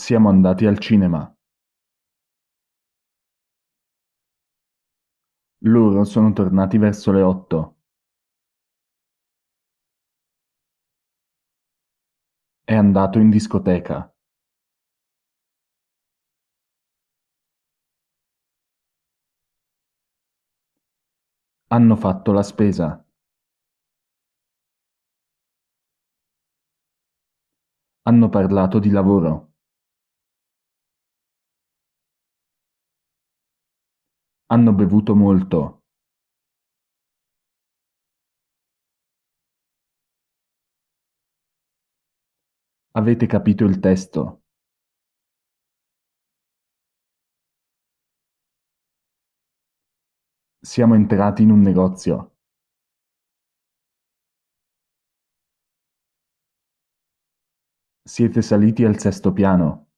Siamo andati al cinema. Loro sono tornati verso le otto. È andato in discoteca. Hanno fatto la spesa. Hanno parlato di lavoro. Hanno bevuto molto. Avete capito il testo? Siamo entrati in un negozio. Siete saliti al sesto piano.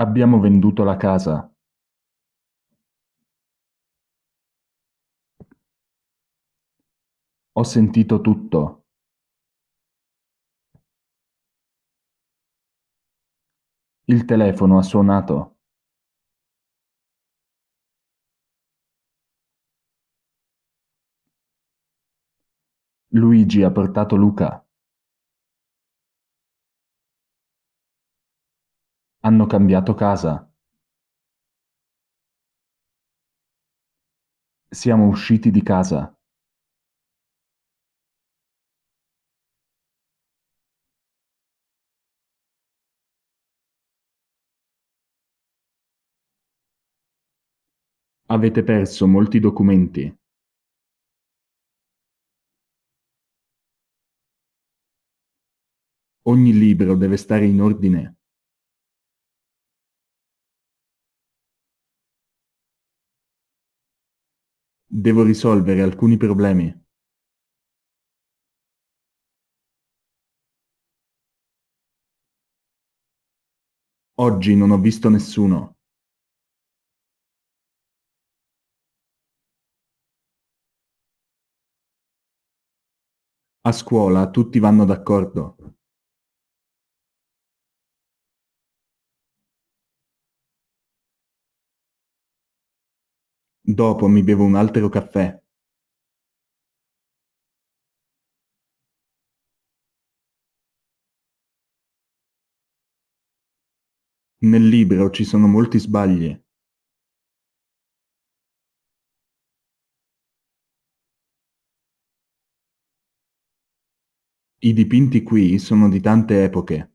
Abbiamo venduto la casa. Ho sentito tutto. Il telefono ha suonato. Luigi ha portato Luca. Hanno cambiato casa. Siamo usciti di casa. Avete perso molti documenti. Ogni libro deve stare in ordine. Devo risolvere alcuni problemi. Oggi non ho visto nessuno. A scuola tutti vanno d'accordo. Dopo mi bevo un altro caffè. Nel libro ci sono molti sbagli. I dipinti qui sono di tante epoche.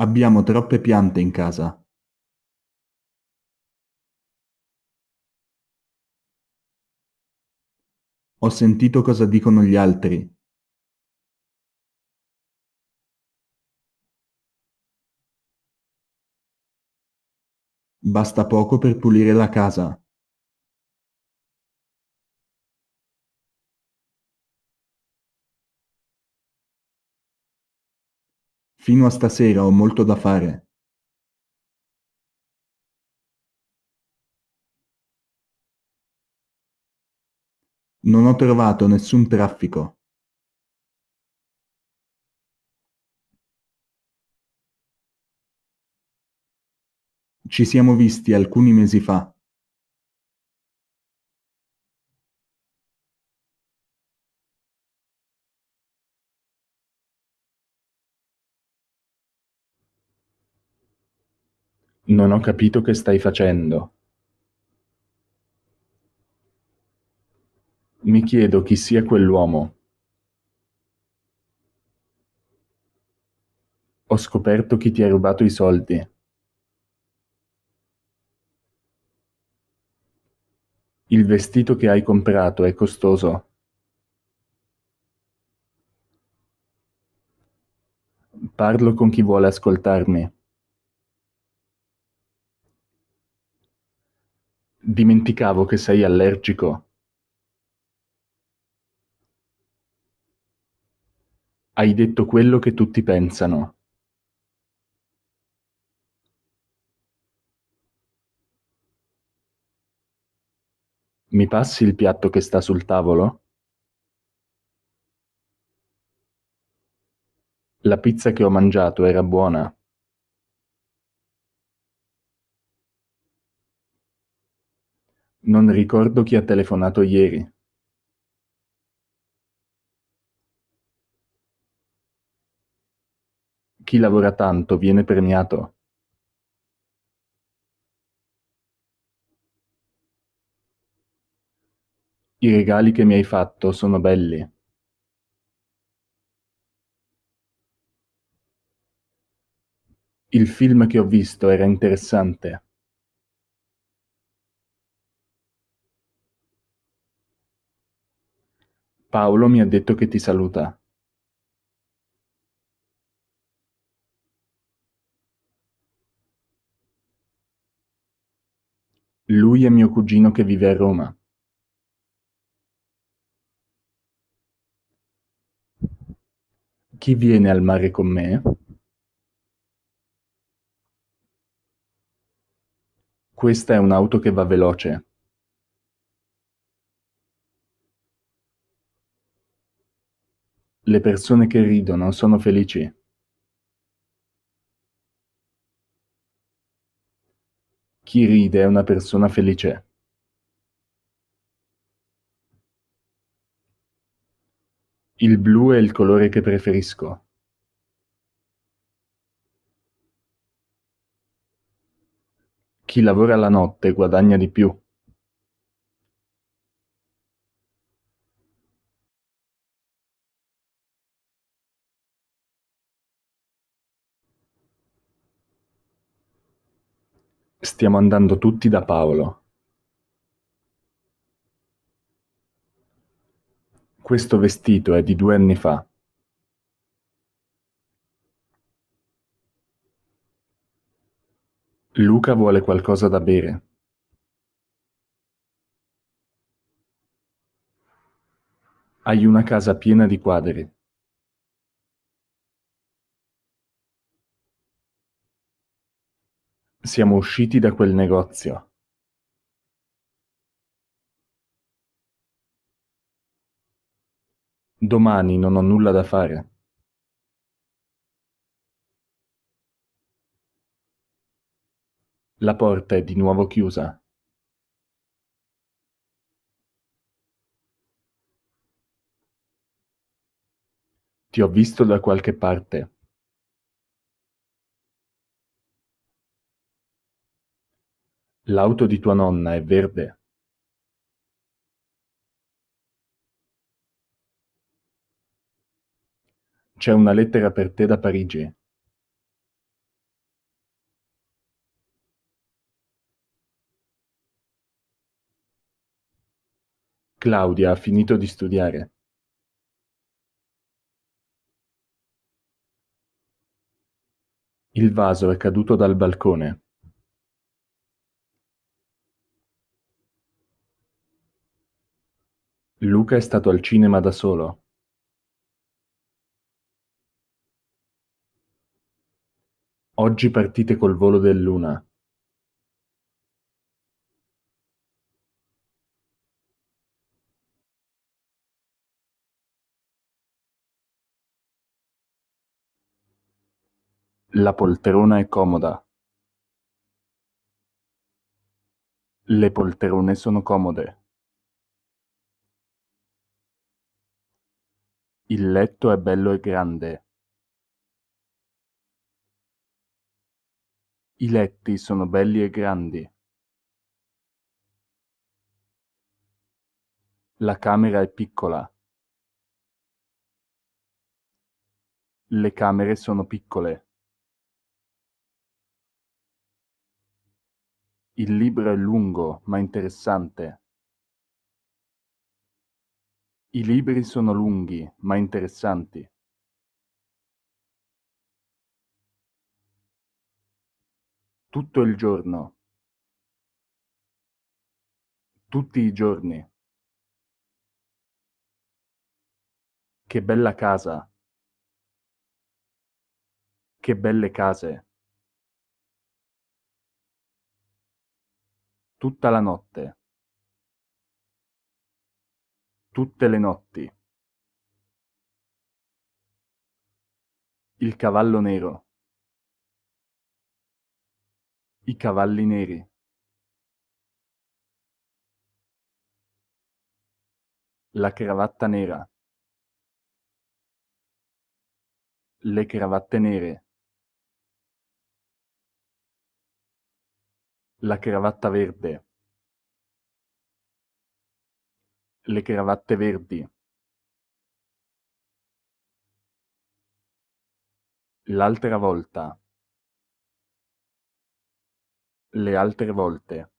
Abbiamo troppe piante in casa. Ho sentito cosa dicono gli altri. Basta poco per pulire la casa. Fino a stasera ho molto da fare. Non ho trovato nessun traffico. Ci siamo visti alcuni mesi fa. Non ho capito che stai facendo. Mi chiedo chi sia quell'uomo. Ho scoperto chi ti ha rubato i soldi. Il vestito che hai comprato è costoso. Parlo con chi vuole ascoltarmi. Dimenticavo che sei allergico. Hai detto quello che tutti pensano. Mi passi il piatto che sta sul tavolo? La pizza che ho mangiato era buona. Non ricordo chi ha telefonato ieri. Chi lavora tanto viene premiato. I regali che mi hai fatto sono belli. Il film che ho visto era interessante. Paolo mi ha detto che ti saluta. Lui è mio cugino che vive a Roma. Chi viene al mare con me? Questa è un'auto che va veloce. Le persone che ridono sono felici. Chi ride è una persona felice. Il blu è il colore che preferisco. Chi lavora la notte guadagna di più. Stiamo andando tutti da Paolo. Questo vestito è di due anni fa. Luca vuole qualcosa da bere. Hai una casa piena di quadri. Siamo usciti da quel negozio. Domani non ho nulla da fare. La porta è di nuovo chiusa. Ti ho visto da qualche parte. L'auto di tua nonna è verde? C'è una lettera per te da Parigi. Claudia ha finito di studiare. Il vaso è caduto dal balcone. Luca è stato al cinema da solo. Oggi partite col volo dell'una. La poltrona è comoda. Le poltrone sono comode. Il letto è bello e grande. I letti sono belli e grandi. La camera è piccola. Le camere sono piccole. Il libro è lungo ma interessante. I libri sono lunghi, ma interessanti. Tutto il giorno. Tutti i giorni. Che bella casa. Che belle case. Tutta la notte tutte le notti. Il cavallo nero. I cavalli neri. La cravatta nera. Le cravatte nere. La cravatta verde. le cravatte verdi. L'altra volta. Le altre volte.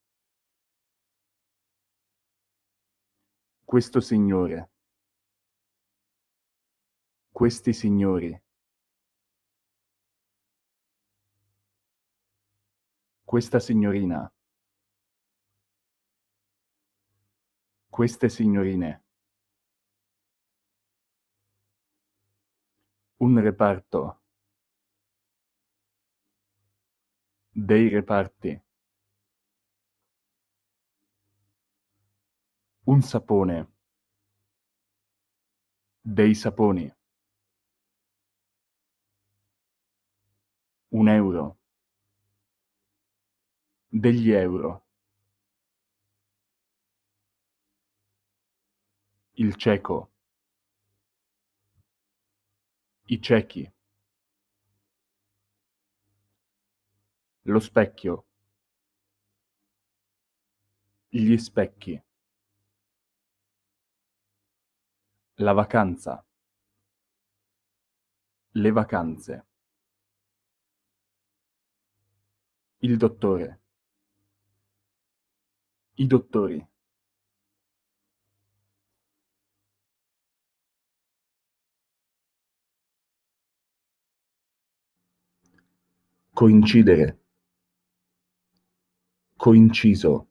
Questo signore. Questi signori. Questa signorina. queste signorine. Un reparto. Dei reparti. Un sapone. Dei saponi. Un euro. Degli euro. il cieco, i ciechi, lo specchio, gli specchi, la vacanza, le vacanze, il dottore, i dottori. coincidere, coinciso,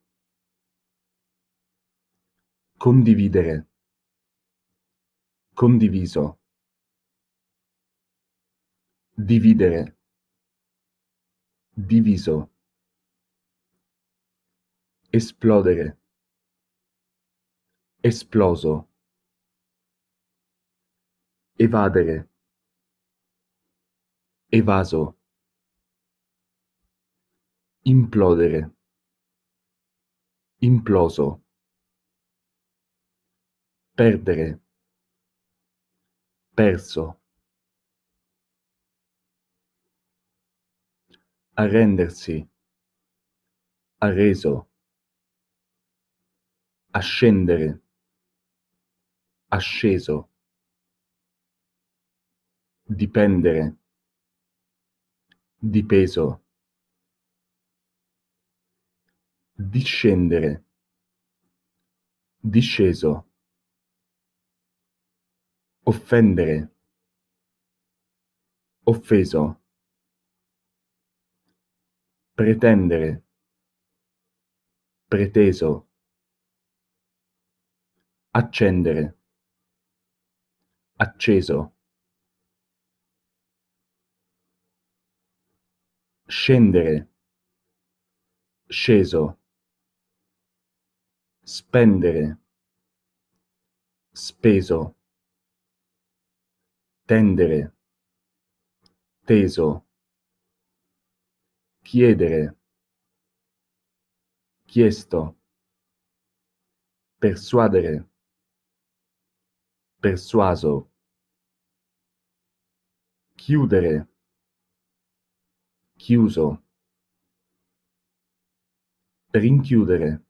condividere, condiviso, dividere, diviso, esplodere, esploso, evadere, evaso implodere, imploso, perdere, perso, arrendersi, arreso, ascendere, asceso, dipendere, dipeso discendere, disceso, offendere, offeso, pretendere, preteso, accendere, acceso. Scendere, sceso spendere, speso, tendere, teso, chiedere, chiesto, persuadere, persuaso, chiudere, chiuso, rinchiudere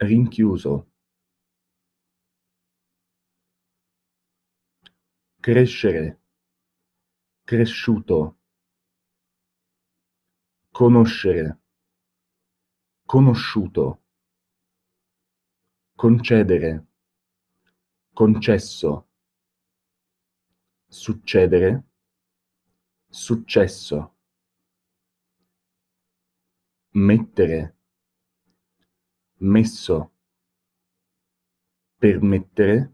rinchiuso. Crescere, cresciuto. Conoscere, conosciuto. Concedere, concesso. Succedere, successo mettere messo permettere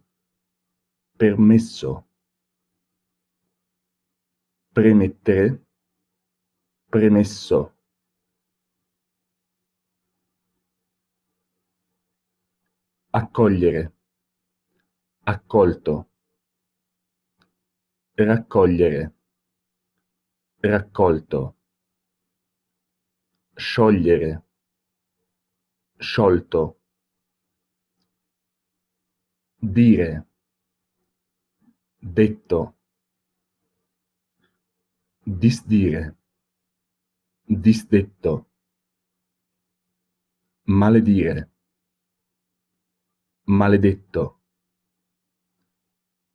permesso premettere premesso accogliere accolto raccogliere raccolto sciogliere sciolto dire, detto, disdire, disdetto, maledire, maledetto,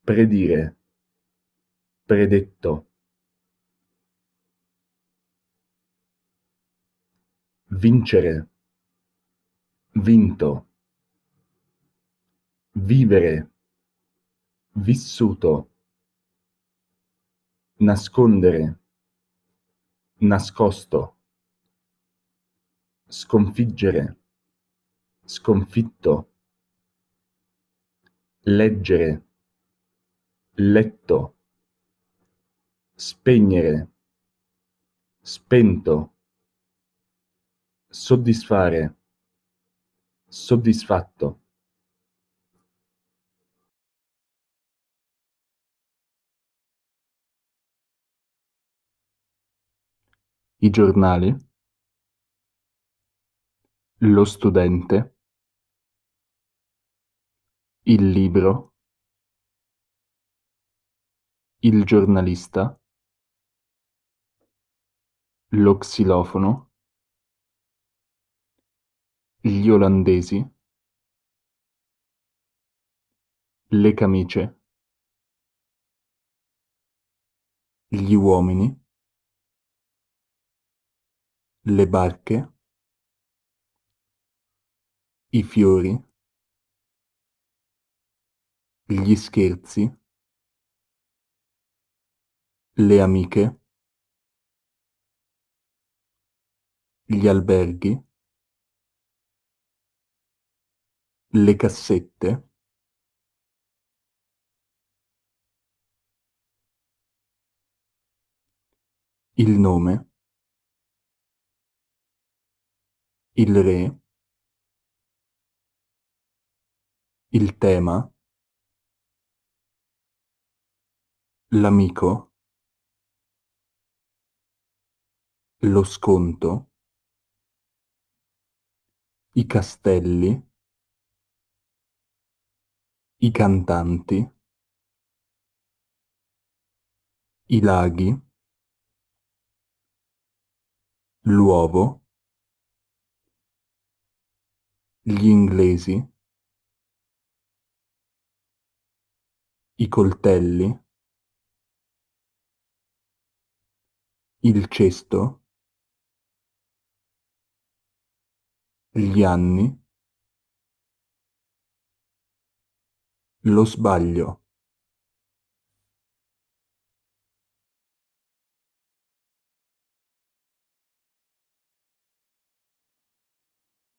predire, predetto, vincere, vinto, vivere, vissuto, nascondere, nascosto, sconfiggere, sconfitto, leggere, letto, spegnere, spento, soddisfare soddisfatto I giornali, lo studente, il libro, il giornalista, lo xilofono, gli olandesi. Le camicie. Gli uomini. Le barche. I fiori. Gli scherzi. Le amiche. Gli alberghi. le cassette il nome, il re, il tema, l'amico, lo sconto, i castelli, i cantanti, i laghi, l'uovo, gli inglesi, i coltelli, il cesto, gli anni, Lo sbaglio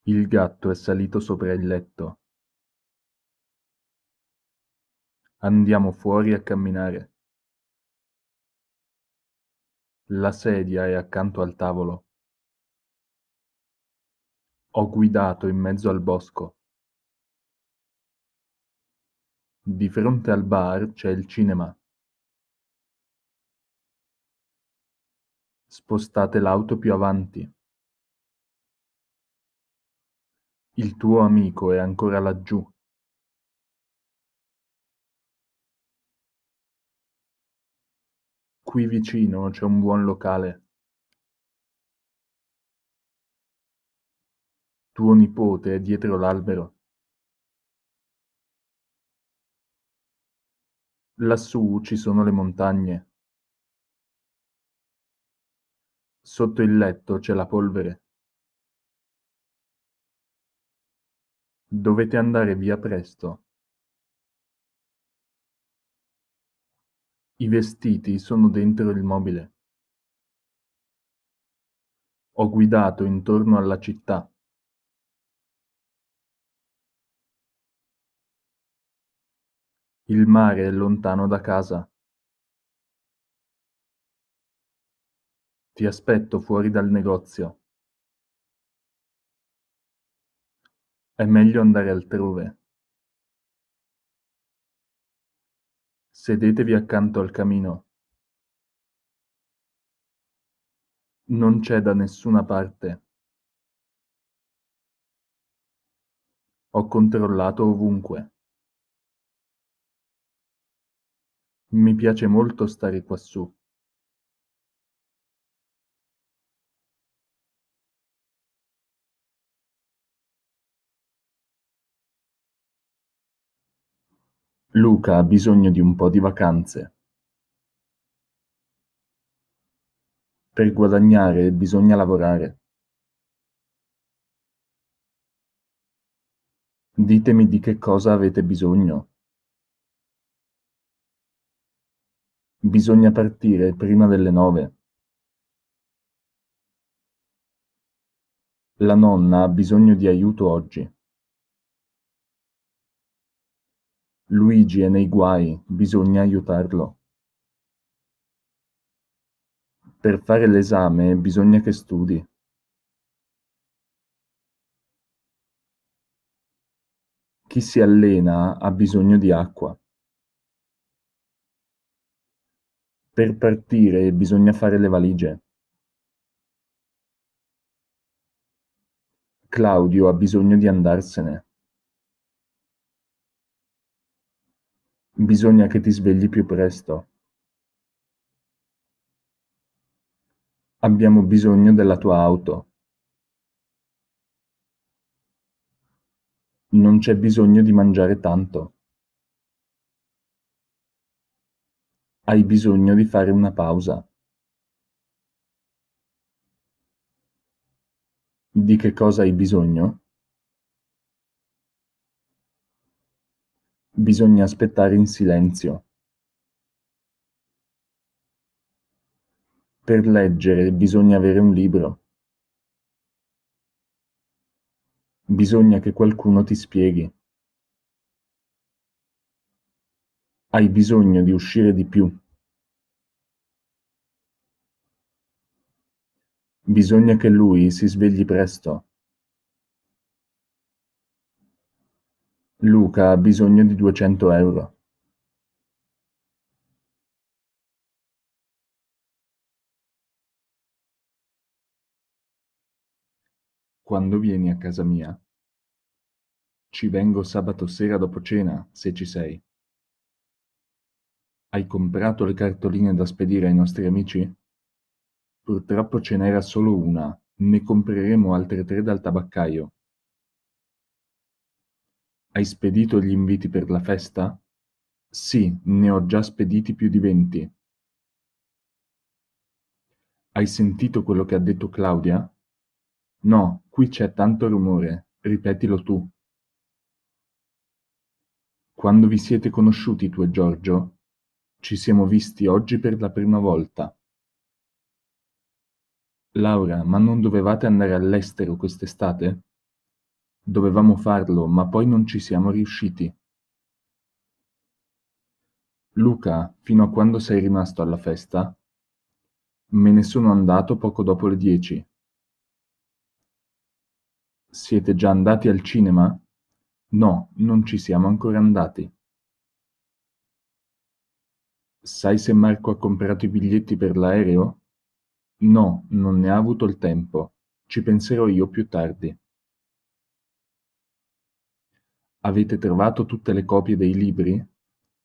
Il gatto è salito sopra il letto. Andiamo fuori a camminare. La sedia è accanto al tavolo. Ho guidato in mezzo al bosco. Di fronte al bar c'è il cinema. Spostate l'auto più avanti. Il tuo amico è ancora laggiù. Qui vicino c'è un buon locale. Tuo nipote è dietro l'albero. Lassù ci sono le montagne. Sotto il letto c'è la polvere. Dovete andare via presto. I vestiti sono dentro il mobile. Ho guidato intorno alla città. Il mare è lontano da casa. Ti aspetto fuori dal negozio. È meglio andare altrove. Sedetevi accanto al camino. Non c'è da nessuna parte. Ho controllato ovunque. Mi piace molto stare quassù. Luca ha bisogno di un po' di vacanze. Per guadagnare bisogna lavorare. Ditemi di che cosa avete bisogno. Bisogna partire prima delle nove. La nonna ha bisogno di aiuto oggi. Luigi è nei guai, bisogna aiutarlo. Per fare l'esame bisogna che studi. Chi si allena ha bisogno di acqua. Per partire bisogna fare le valigie. Claudio ha bisogno di andarsene. Bisogna che ti svegli più presto. Abbiamo bisogno della tua auto. Non c'è bisogno di mangiare tanto. Hai bisogno di fare una pausa. Di che cosa hai bisogno? Bisogna aspettare in silenzio. Per leggere bisogna avere un libro. Bisogna che qualcuno ti spieghi. Hai bisogno di uscire di più. Bisogna che lui si svegli presto. Luca ha bisogno di 200 euro. Quando vieni a casa mia? Ci vengo sabato sera dopo cena, se ci sei. Hai comprato le cartoline da spedire ai nostri amici? Purtroppo ce n'era solo una, ne compreremo altre tre dal tabaccaio. Hai spedito gli inviti per la festa? Sì, ne ho già spediti più di venti. Hai sentito quello che ha detto Claudia? No, qui c'è tanto rumore, ripetilo tu. Quando vi siete conosciuti tu e Giorgio? Ci siamo visti oggi per la prima volta. Laura, ma non dovevate andare all'estero quest'estate? Dovevamo farlo, ma poi non ci siamo riusciti. Luca, fino a quando sei rimasto alla festa? Me ne sono andato poco dopo le dieci. Siete già andati al cinema? No, non ci siamo ancora andati. Sai se Marco ha comprato i biglietti per l'aereo? No, non ne ha avuto il tempo, ci penserò io più tardi. Avete trovato tutte le copie dei libri?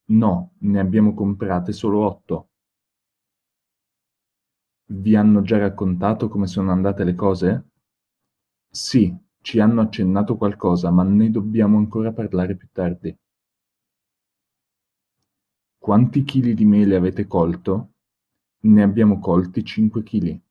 No, ne abbiamo comprate solo otto. Vi hanno già raccontato come sono andate le cose? Sì, ci hanno accennato qualcosa, ma ne dobbiamo ancora parlare più tardi. Quanti chili di mele avete colto? Ne abbiamo colti cinque chili.